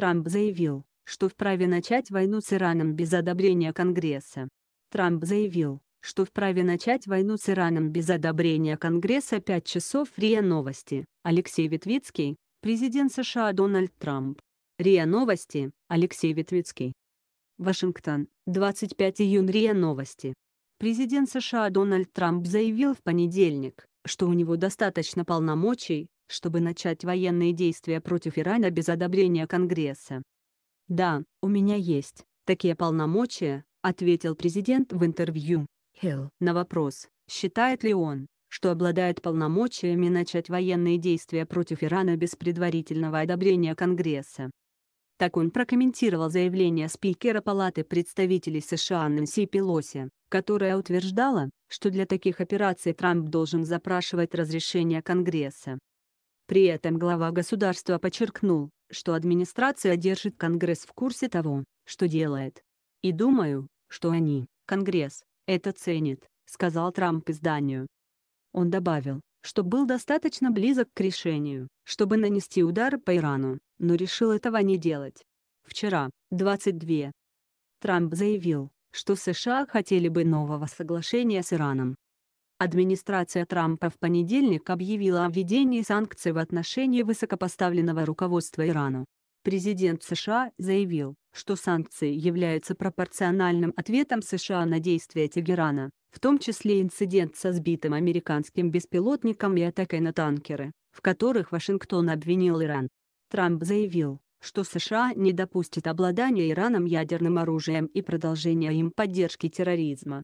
Трамп заявил, что вправе начать войну с Ираном без одобрения Конгресса. Трамп заявил, что вправе начать войну с Ираном без одобрения Конгресса 5 часов РИА Новости, Алексей Витвицкий, президент США Дональд Трамп. РИА Новости, Алексей Витвицкий. Вашингтон, 25 июня РИА Новости. Президент США Дональд Трамп заявил в понедельник, что у него достаточно полномочий, чтобы начать военные действия против Ирана без одобрения Конгресса. «Да, у меня есть такие полномочия», — ответил президент в интервью Хилл на вопрос, считает ли он, что обладает полномочиями начать военные действия против Ирана без предварительного одобрения Конгресса. Так он прокомментировал заявление спикера Палаты представителей США Нэнси Пелоси, которая утверждала, что для таких операций Трамп должен запрашивать разрешение Конгресса. При этом глава государства подчеркнул, что администрация держит Конгресс в курсе того, что делает. «И думаю, что они, Конгресс, это ценят, сказал Трамп изданию. Он добавил, что был достаточно близок к решению, чтобы нанести удар по Ирану, но решил этого не делать. Вчера, 22. Трамп заявил, что США хотели бы нового соглашения с Ираном, Администрация Трампа в понедельник объявила о введении санкций в отношении высокопоставленного руководства Ирана. Президент США заявил, что санкции являются пропорциональным ответом США на действия Тегерана, в том числе инцидент со сбитым американским беспилотником и атакой на танкеры, в которых Вашингтон обвинил Иран. Трамп заявил, что США не допустит обладания Ираном ядерным оружием и продолжения им поддержки терроризма.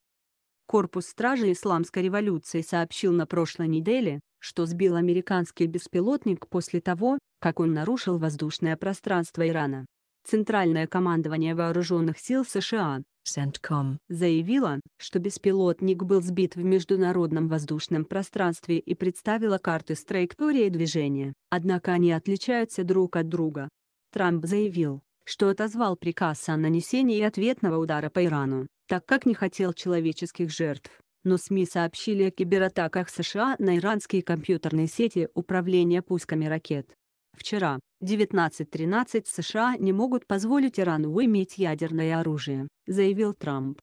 Корпус стражи Исламской революции сообщил на прошлой неделе, что сбил американский беспилотник после того, как он нарушил воздушное пространство Ирана. Центральное командование вооруженных сил США CENTCOM, заявило, что беспилотник был сбит в международном воздушном пространстве и представило карты с траекторией движения, однако они отличаются друг от друга. Трамп заявил, что отозвал приказ о нанесении ответного удара по Ирану, так как не хотел человеческих жертв. Но СМИ сообщили о кибератаках США на иранские компьютерные сети управления пусками ракет. Вчера, 19.13 США не могут позволить Ирану иметь ядерное оружие, заявил Трамп.